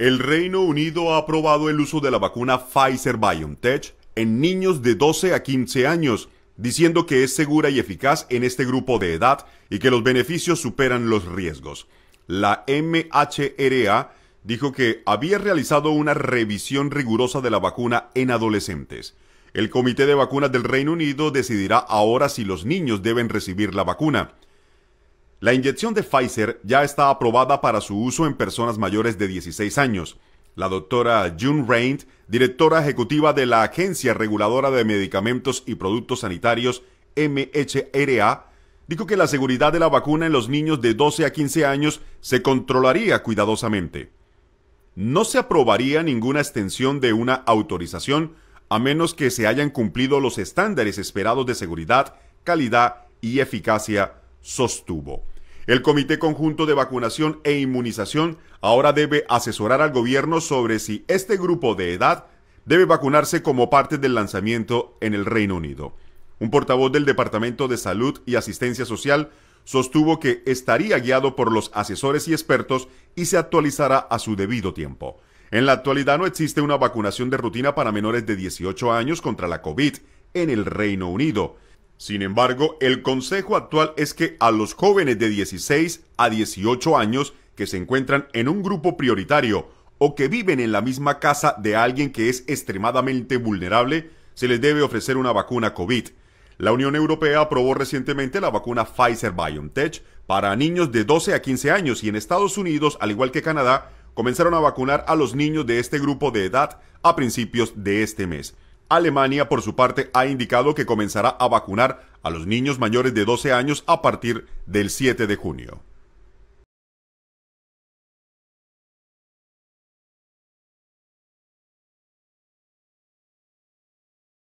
El Reino Unido ha aprobado el uso de la vacuna Pfizer BioNTech en niños de 12 a 15 años, diciendo que es segura y eficaz en este grupo de edad y que los beneficios superan los riesgos. La MHRA dijo que había realizado una revisión rigurosa de la vacuna en adolescentes. El Comité de Vacunas del Reino Unido decidirá ahora si los niños deben recibir la vacuna. La inyección de Pfizer ya está aprobada para su uso en personas mayores de 16 años. La doctora June Reint, directora ejecutiva de la Agencia Reguladora de Medicamentos y Productos Sanitarios, MHRA, dijo que la seguridad de la vacuna en los niños de 12 a 15 años se controlaría cuidadosamente. No se aprobaría ninguna extensión de una autorización a menos que se hayan cumplido los estándares esperados de seguridad, calidad y eficacia sostuvo. El Comité Conjunto de Vacunación e Inmunización ahora debe asesorar al gobierno sobre si este grupo de edad debe vacunarse como parte del lanzamiento en el Reino Unido. Un portavoz del Departamento de Salud y Asistencia Social sostuvo que estaría guiado por los asesores y expertos y se actualizará a su debido tiempo. En la actualidad no existe una vacunación de rutina para menores de 18 años contra la COVID en el Reino Unido. Sin embargo, el consejo actual es que a los jóvenes de 16 a 18 años que se encuentran en un grupo prioritario o que viven en la misma casa de alguien que es extremadamente vulnerable, se les debe ofrecer una vacuna COVID. La Unión Europea aprobó recientemente la vacuna Pfizer BioNTech para niños de 12 a 15 años y en Estados Unidos, al igual que Canadá, comenzaron a vacunar a los niños de este grupo de edad a principios de este mes. Alemania, por su parte, ha indicado que comenzará a vacunar a los niños mayores de 12 años a partir del 7 de junio.